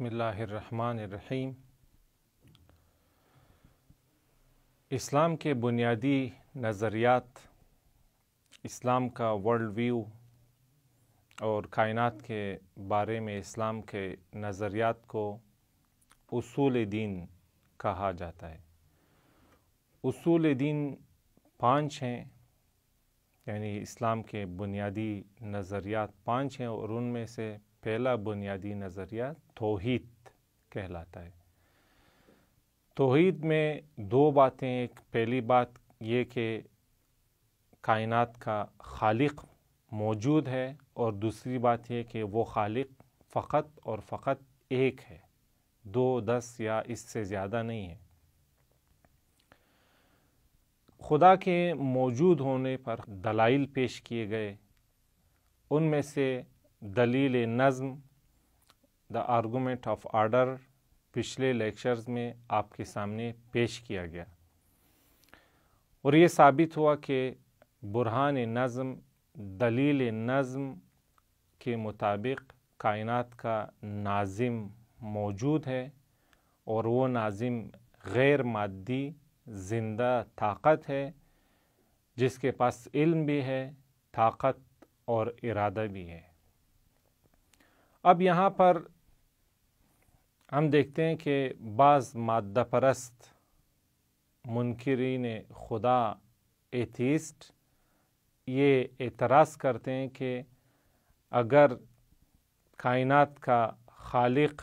بسم اللہ الرحمن الرحیم اسلام کے بنیادی نظریات اسلام کا ورلڈ ویو اور کائنات کے بارے میں اسلام کے نظریات کو اصول دین کہا جاتا ہے اصول دین پانچ ہیں یعنی اسلام کے بنیادی نظریات پانچ ہیں اور ان میں سے پہلا بنیادی نظریات توحید کہلاتا ہے توحید میں دو باتیں ایک پہلی بات یہ کہ کائنات کا خالق موجود ہے اور دوسری بات یہ کہ وہ خالق فقط اور فقط ایک ہے دو دس یا اس سے زیادہ نہیں ہے خدا کے موجود ہونے پر دلائل پیش کیے گئے ان میں سے دلیل نظم دا آرگومنٹ آف آرڈر پچھلے لیکچرز میں آپ کے سامنے پیش کیا گیا اور یہ ثابت ہوا کہ برہان نظم دلیل نظم کے مطابق کائنات کا ناظم موجود ہے اور وہ ناظم غیر مادی زندہ طاقت ہے جس کے پاس علم بھی ہے طاقت اور ارادہ بھی ہے اب یہاں پر ہم دیکھتے ہیں کہ بعض مادہ پرست منکرین خدا ایتیسٹ یہ اعتراض کرتے ہیں کہ اگر کائنات کا خالق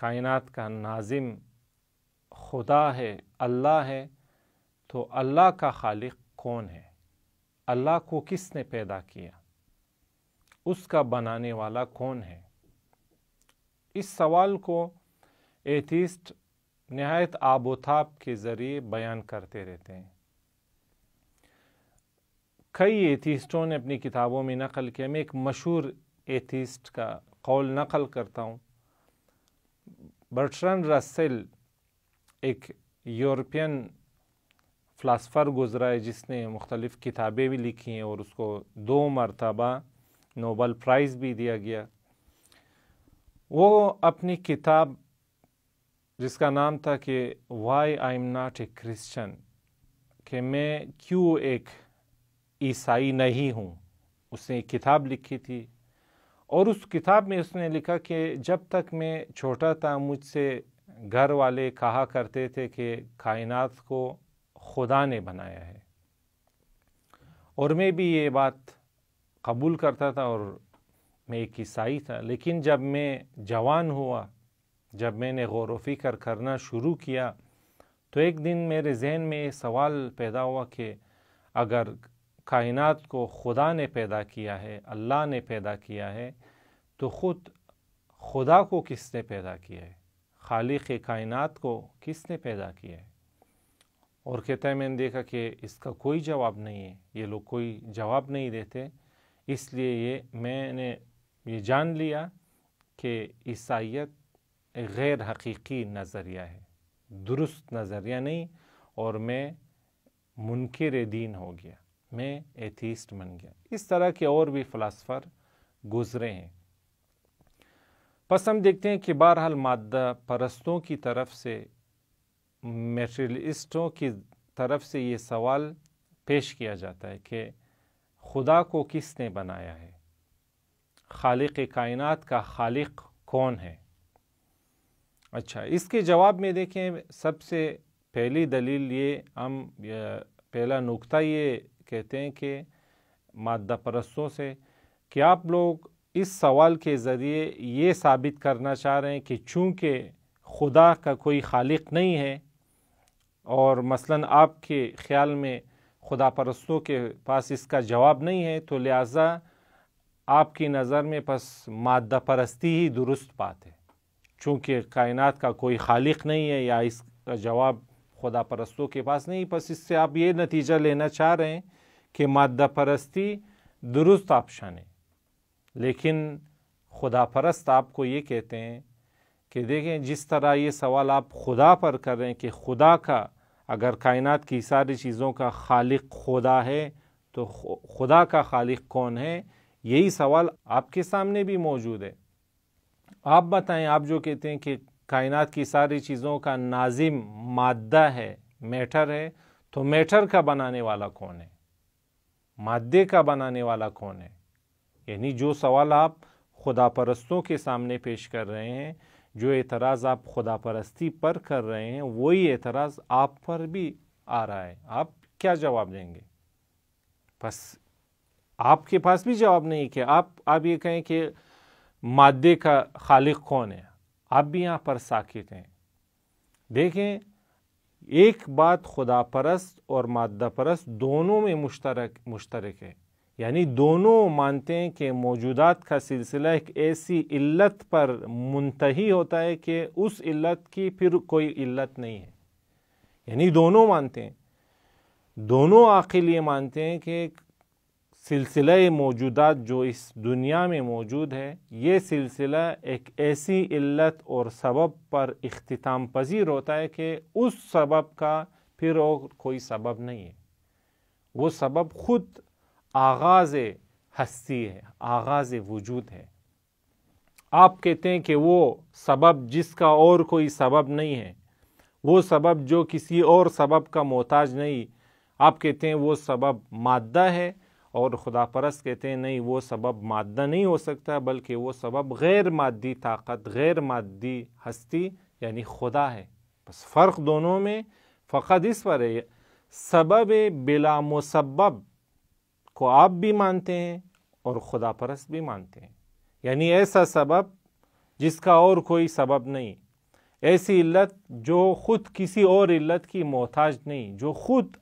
کائنات کا ناظم خدا ہے اللہ ہے تو اللہ کا خالق کون ہے اللہ کو کس نے پیدا کیا اس کا بنانے والا کون ہے اس سوال کو ایتیسٹ نہایت آب و تھاپ کے ذریعے بیان کرتے رہتے ہیں کئی ایتھیسٹوں نے اپنی کتابوں میں نقل کیا میں ایک مشہور ایتیسٹ کا قول نقل کرتا ہوں برٹرن رسل ایک یورپین فلاسفر گزرا ہے جس نے مختلف کتابیں بھی لکھی ہیں اور اس کو دو مرتبہ نوبل پرائز بھی دیا گیا وہ اپنی کتاب جس کا نام تھا کہ why I am not a Christian کہ میں کیوں ایک عیسائی نہیں ہوں اس نے ایک کتاب لکھی تھی اور اس کتاب میں اس نے لکھا کہ جب تک میں چھوٹا تھا مجھ سے گھر والے کہا کرتے تھے کہ کائنات کو خدا نے بنایا ہے اور میں بھی یہ بات قبول کرتا تھا اور میں ایک عیسائی تھا لیکن جب میں جوان ہوا جب میں نے غور و فکر کرنا شروع کیا تو ایک دن میرے ذہن میں یہ سوال پیدا ہوا کہ اگر کائنات کو خدا نے پیدا کیا ہے اللہ نے پیدا کیا ہے تو خود خدا کو کس نے پیدا کیا ہے خالق کائنات کو کس نے پیدا کیا ہے اور کہتا ہے میں نے دیکھا کہ اس کا کوئی جواب نہیں ہے یہ لوگ کوئی جواب نہیں دیتے اس لیے یہ میں نے یہ جان لیا کہ عیسائیت غیر حقیقی نظریہ ہے درست نظریہ نہیں اور میں منکر دین ہو گیا میں ایتھیسٹ بن گیا اس طرح کے اور بھی فلاسفر گزرے ہیں پس ہم دیکھتے ہیں کہ بہرحال مادہ پرستوں کی طرف سے میٹریلسٹوں کی طرف سے یہ سوال پیش کیا جاتا ہے کہ خدا کو کس نے بنایا ہے خالق کائنات کا خالق کون ہے اچھا اس کے جواب میں دیکھیں سب سے پہلی دلیل یہ ہم پہلا نقطہ یہ کہتے ہیں کہ مادہ پرستوں سے کہ آپ لوگ اس سوال کے ذریعے یہ ثابت کرنا چاہ رہے ہیں کہ چونکہ خدا کا کوئی خالق نہیں ہے اور مثلا آپ کے خیال میں خدا پرستوں کے پاس اس کا جواب نہیں ہے تو لہٰذا آپ کی نظر میں بس مادہ پرستی ہی درست بات ہے چونکہ کائنات کا کوئی خالق نہیں ہے یا اس کا جواب خدا پرستوں کے پاس نہیں بس اس سے آپ یہ نتیجہ لینا چاہ رہے ہیں کہ مادہ پرستی درست آپ شانے لیکن خدا پرست آپ کو یہ کہتے ہیں کہ دیکھیں جس طرح یہ سوال آپ خدا پر کر رہے ہیں کہ خدا کا اگر کائنات کی ساری چیزوں کا خالق خدا ہے تو خدا کا خالق کون ہے یہی سوال آپ کے سامنے بھی موجود ہے آپ بتائیں آپ جو کہتے ہیں کہ کائنات کی ساری چیزوں کا نازم مادہ ہے میٹر ہے تو میٹر کا بنانے والا کون ہے مادے کا بنانے والا کون ہے یعنی جو سوال آپ خدا پرستوں کے سامنے پیش کر رہے ہیں جو اعتراض آپ خدا پرستی پر کر رہے ہیں وہی اعتراض آپ پر بھی آ رہا ہے آپ کیا جواب دیں گے بس آپ کے پاس بھی جواب نہیں کہ آپ آپ یہ کہیں کہ مادے کا خالق کون ہے آپ بھی یہاں پر ساکت ہیں دیکھیں ایک بات خدا پرست اور مادہ پرست دونوں میں مشترک مشترک ہے یعنی دونوں مانتے ہیں کہ موجودات کا سلسلہ ایک ایسی علت پر منتحی ہوتا ہے کہ اس علت کی پھر کوئی علت نہیں ہے یعنی دونوں مانتے ہیں دونوں عاقل یہ مانتے ہیں کہ سلسلہ موجودات جو اس دنیا میں موجود ہے یہ سلسلہ ایک ایسی علت اور سبب پر اختتام پذیر ہوتا ہے کہ اس سبب کا پھر اور کوئی سبب نہیں ہے وہ سبب خود آغاز ہستی ہے آغاز وجود ہے آپ کہتے ہیں کہ وہ سبب جس کا اور کوئی سبب نہیں ہے وہ سبب جو کسی اور سبب کا محتاج نہیں آپ کہتے ہیں وہ سبب مادہ ہے اور خدا پرست کہتے ہیں نہیں وہ سبب مادہ نہیں ہو سکتا بلکہ وہ سبب غیر مادی طاقت غیر مادی ہستی یعنی خدا ہے بس فرق دونوں میں فقط اس پر ہے سبب بلا مسبب کو آپ بھی مانتے ہیں اور خدا پرست بھی مانتے ہیں یعنی ایسا سبب جس کا اور کوئی سبب نہیں ایسی علت جو خود کسی اور علت کی محتاج نہیں جو خود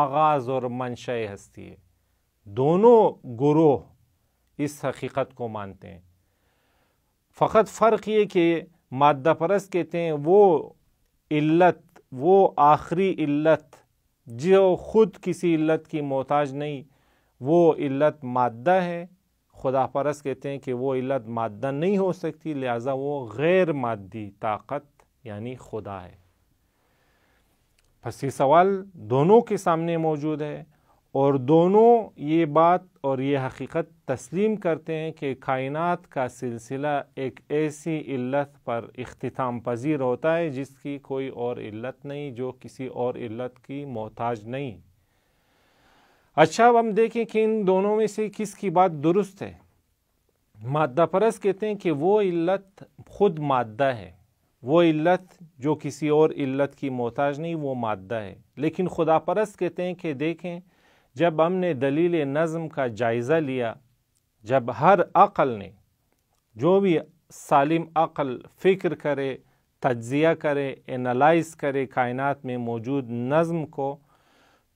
آغاز اور منشائے ہستی ہے دونوں گروہ اس حقیقت کو مانتے ہیں فقط فرق یہ کہ مادہ پرست کہتے ہیں وہ علت وہ آخری علت جو خود کسی علت کی محتاج نہیں وہ علت مادہ ہے خدا پرست کہتے ہیں کہ وہ علت مادہ نہیں ہو سکتی لہذا وہ غیر مادی طاقت یعنی خدا ہے پس یہ سوال دونوں کے سامنے موجود ہے اور دونوں یہ بات اور یہ حقیقت تسلیم کرتے ہیں کہ کائنات کا سلسلہ ایک ایسی علت پر اختتام پذیر ہوتا ہے جس کی کوئی اور علت نہیں جو کسی اور علت کی محتاج نہیں اچھا اب ہم دیکھیں کہ ان دونوں میں سے کس کی بات درست ہے مادہ پرست کہتے ہیں کہ وہ علت خود مادہ ہے وہ علت جو کسی اور علت کی محتاج نہیں وہ مادہ ہے لیکن خدا پرست کہتے ہیں کہ دیکھیں جب ہم نے دلیل نظم کا جائزہ لیا جب ہر عقل نے جو بھی سالم عقل فکر کرے تجزیہ کرے انالائز کرے کائنات میں موجود نظم کو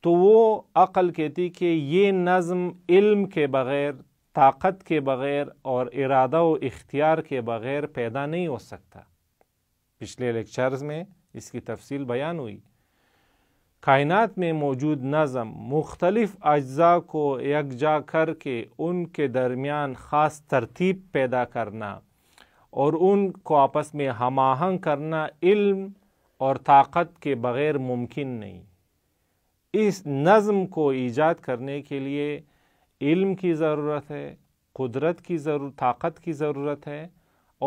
تو وہ عقل کہتی کہ یہ نظم علم کے بغیر طاقت کے بغیر اور ارادہ و اختیار کے بغیر پیدا نہیں ہو سکتا پچھلے لیکچرز میں اس کی تفصیل بیان ہوئی کائنات میں موجود نظم مختلف اجزاء کو یکجا کر کے ان کے درمیان خاص ترتیب پیدا کرنا اور ان کو آپس میں ہم آہنگ کرنا علم اور طاقت کے بغیر ممکن نہیں اس نظم کو ایجاد کرنے کے لیے علم کی ضرورت ہے قدرت کی ضرورت طاقت کی ضرورت ہے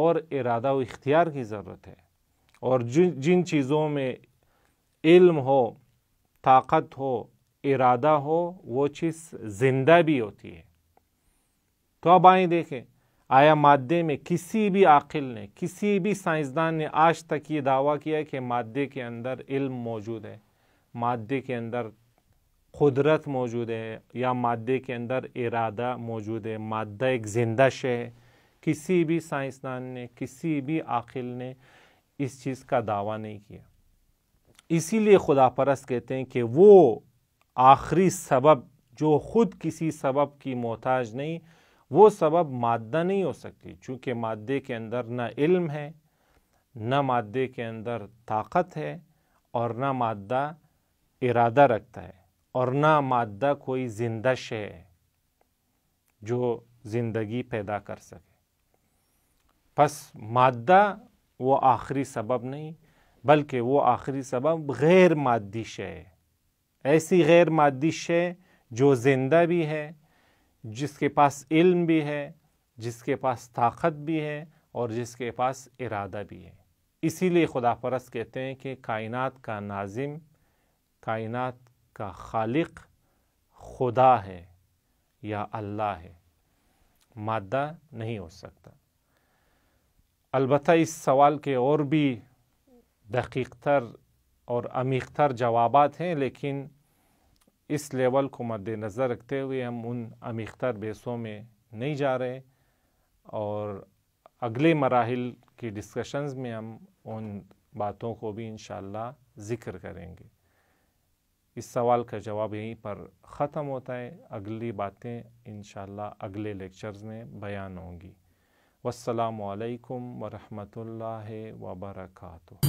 اور ارادہ و اختیار کی ضرورت ہے اور جن چیزوں میں علم ہو طاقت ہو ارادہ ہو وہ چیز زندہ بھی ہوتی ہے تو اب آئیں دیکھیں آیا مادے میں کسی بھی عاقل نے کسی بھی سائنسدان نے آج تک یہ دعویٰ کیا کہ مادے کے اندر علم موجود ہے مادے کے اندر قدرت موجود ہے یا مادے کے اندر ارادہ موجود ہے مادہ ایک زندہ شے ہے کسی بھی سائنسدان نے کسی بھی عاقل نے اس چیز کا دعویٰ نہیں کیا اسی لیے خدا پرست کہتے ہیں کہ وہ آخری سبب جو خود کسی سبب کی محتاج نہیں وہ سبب مادہ نہیں ہو سکتی چونکہ مادے کے اندر نہ علم ہے نہ مادے کے اندر طاقت ہے اور نہ مادہ ارادہ رکھتا ہے اور نہ مادہ کوئی زندہ ہے جو زندگی پیدا کر سکے پس مادہ وہ آخری سبب نہیں بلکہ وہ آخری سبب غیر مادی ہے ایسی غیر مادی شے جو زندہ بھی ہے جس کے پاس علم بھی ہے جس کے پاس طاقت بھی ہے اور جس کے پاس ارادہ بھی ہے اسی لیے خدا پرست کہتے ہیں کہ کائنات کا ناظم کائنات کا خالق خدا ہے یا اللہ ہے مادہ نہیں ہو سکتا البتہ اس سوال کے اور بھی دقیق تر اور عمیق تر جوابات ہیں لیکن اس لیول کو مد نظر رکھتے ہوئے ہم ان عمیق تر بیسوں میں نہیں جا رہے اور اگلے مراحل کی ڈسکشنز میں ہم ان باتوں کو بھی انشاءاللہ ذکر کریں گے اس سوال کا جواب یہیں پر ختم ہوتا ہے اگلی باتیں انشاءاللہ اگلے لیکچرز میں بیان ہوں گی والسلام علیکم ورحمۃ اللہ وبرکاتہ